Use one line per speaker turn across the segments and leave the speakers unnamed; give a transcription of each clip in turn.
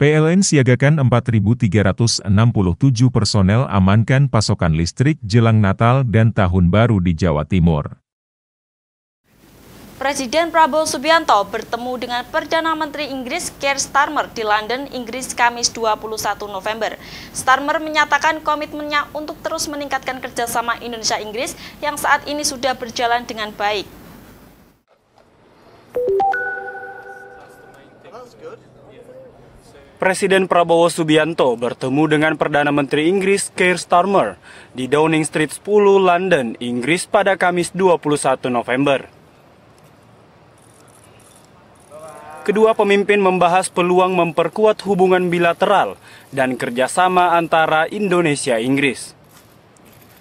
PLN siagakan 4.367 personel amankan pasokan listrik jelang Natal dan Tahun Baru di Jawa Timur.
Presiden Prabowo Subianto bertemu dengan Perdana Menteri Inggris Keir Starmer di London, Inggris Kamis 21 November. Starmer menyatakan komitmennya untuk terus meningkatkan kerjasama Indonesia-Inggris yang saat ini sudah berjalan dengan baik.
That's good. Presiden Prabowo Subianto bertemu dengan Perdana Menteri Inggris Keir Starmer di Downing Street 10, London, Inggris pada Kamis 21 November. Kedua pemimpin membahas peluang memperkuat hubungan bilateral dan kerjasama antara Indonesia-Inggris.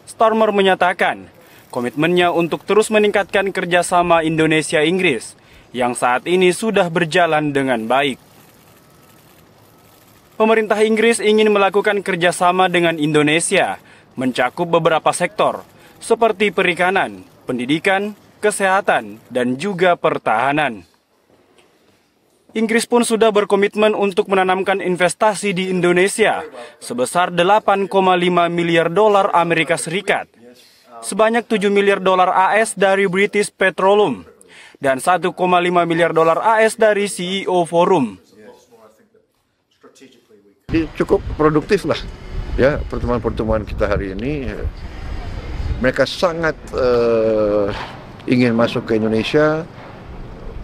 Starmer menyatakan, komitmennya untuk terus meningkatkan kerjasama Indonesia-Inggris yang saat ini sudah berjalan dengan baik pemerintah Inggris ingin melakukan kerjasama dengan Indonesia, mencakup beberapa sektor, seperti perikanan, pendidikan, kesehatan, dan juga pertahanan. Inggris pun sudah berkomitmen untuk menanamkan investasi di Indonesia sebesar 8,5 miliar dolar Amerika Serikat, sebanyak 7 miliar dolar AS dari British Petroleum, dan 1,5 miliar dolar AS dari CEO Forum.
Jadi iya, cukup produktif lah ya pertemuan-pertemuan kita hari ini. Ya. Mereka sangat uh, ingin masuk ke Indonesia.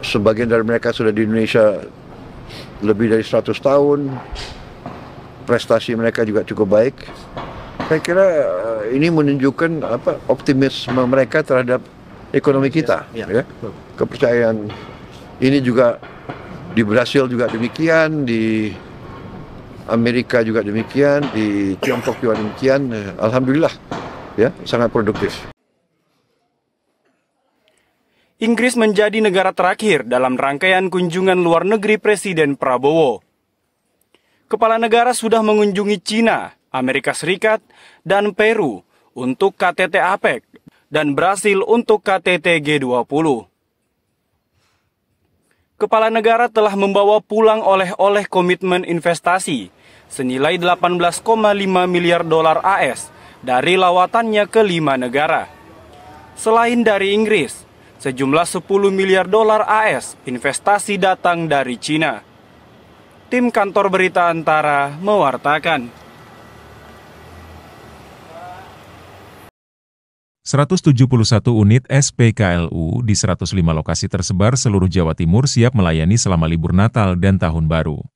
Sebagian dari mereka sudah di Indonesia lebih dari 100 tahun. Prestasi mereka juga cukup baik. Saya kira uh, ini menunjukkan apa optimisme mereka terhadap ekonomi kita. Ya, ya. ya. Kepercayaan ini juga di Brasil juga demikian di Amerika juga demikian, di Tiongkok juga demikian. Eh, Alhamdulillah, ya sangat produktif.
Inggris menjadi negara terakhir dalam rangkaian kunjungan luar negeri Presiden Prabowo. Kepala negara sudah mengunjungi Cina, Amerika Serikat, dan Peru untuk KTT APEC dan Brasil untuk KTT G20 kepala negara telah membawa pulang oleh-oleh komitmen investasi senilai 18,5 miliar dolar AS dari lawatannya ke lima negara. Selain dari Inggris, sejumlah 10 miliar dolar AS investasi datang dari China. Tim kantor berita Antara mewartakan.
171 unit SPKLU di 105 lokasi tersebar seluruh Jawa Timur siap melayani selama libur Natal dan Tahun Baru.